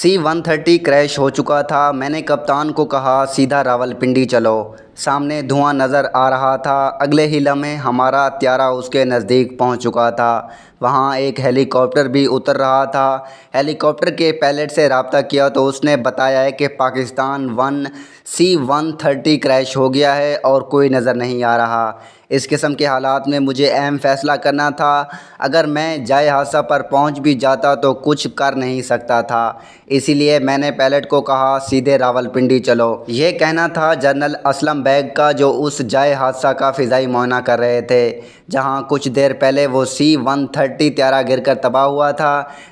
सी one thirty crash हो चुका था मैंने कप्तान को कहा सीधा रावलपिंडी चलो सामने धुआं नज़र आ रहा था अगले ही लम्हे हमारा त्यारा उसके नज़दीक पहुंच चुका था वहां एक हेलीकॉप्टर भी उतर रहा था हेलीकॉप्टर के पायलट से रबता किया तो उसने बताया है कि Pakistan one C one thirty crash हो गया है और कोई नज़र नहीं आ रहा इस किस्म के हालात में मुझे अहम फ़ैसला करना था अगर मैं जय हादसा पर पहुंच भी जाता तो कुछ कर नहीं सकता था इसीलिए मैंने पैलेट को कहा सीधे रावलपिंडी चलो ये कहना था जनरल असलम बैग का जो उस जय हादसा का फ़िज़ाई मुआना कर रहे थे जहाँ कुछ देर पहले वो सी वन थर्टी त्यारा गिर कर तबाह हुआ था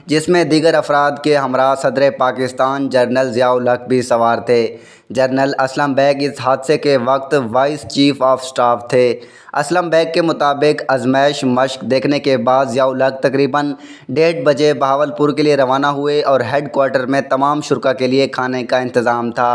जिसमें दीगर अफराद के हमरा सदर पाकिस्तान जनरल ज़ियाउल हक भी सवार थे जनरल असलम बैग इस हादसे के वक्त वाइस चीफ ऑफ स्टाफ थे असलम बैग के मुताबिक आजमाइश मश्क देखने के बाद ज़ियाउलहक तकरीबन डेढ़ बजे बहावलपुर के लिए रवाना हुए और हेड क्वार्टर में तमाम शुरा के लिए खाने का इंतज़ाम था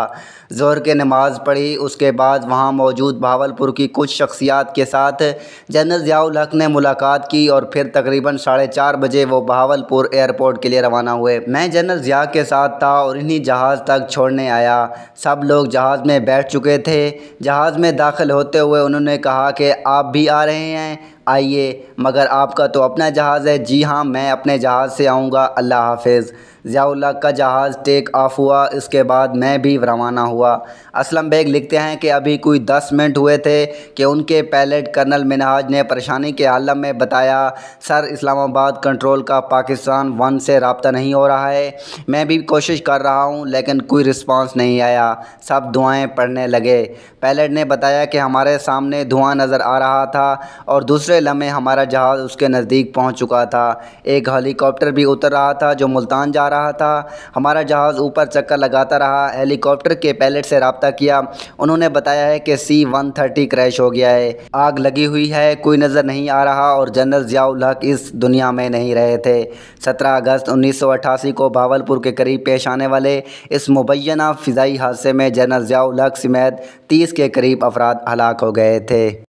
ज़ोर के नमाज पढ़ी उसके बाद वहाँ मौजूद बहावलपुर की कुछ शख्सियात के साथ जनरल ज़ियाउलहक ने मुलाकात की और फिर तकरीबन साढ़े चार बजे वो बहावलपुर एयरपोर्ट के लिए रवाना हुए मैं जनरल ज़िया के साथ था और इन्हीं जहाज़ तक छोड़ने आया सब लोग जहाज़ में बैठ चुके थे जहाज़ में दाखिल होते हुए उन्होंने कहा कि आप भी आ रहे हैं आइए मगर आपका तो अपना जहाज़ है जी हाँ मैं अपने जहाज़ से आऊँगा अल्लाह हाफिज़ ज़ियाउल्लाह का जहाज़ टेक ऑफ हुआ इसके बाद मैं भी रवाना हुआ असलम बेग लिखते हैं कि अभी कोई दस मिनट हुए थे कि उनके पायलट कर्नल मिनहाज ने परेशानी के आलम में बताया सर इस्लामाबाद कंट्रोल का पाकिस्तान वन से रबता नहीं हो रहा है मैं भी कोशिश कर रहा हूँ लेकिन कोई रिस्पॉन्स नहीं आया सब दुआएँ पढ़ने लगे पायलट ने बताया कि हमारे सामने धुआँ नज़र आ आ रहा था और दूसरे लम्हे हमारा जहाज़ उसके नज़दीक पहुंच चुका था एक हेलीकॉप्टर भी उतर रहा था जो मुल्तान जा रहा था हमारा जहाज़ ऊपर चक्कर लगाता रहा हेलीकॉप्टर के पायलट से रबता किया उन्होंने बताया है कि सी वन थर्टी क्रैश हो गया है आग लगी हुई है कोई नज़र नहीं आ रहा और जनरल जियाल हक इस दुनिया में नहीं रहे थे सत्रह अगस्त उन्नीस सौ अट्ठासी को भावलपुर के करीब पेश आने वाले इस मुबैना फ़िज़ाई हादसे में जनरल ज़ियाउल हक समेत तीस के करीब अफराद हलाक हो गए थे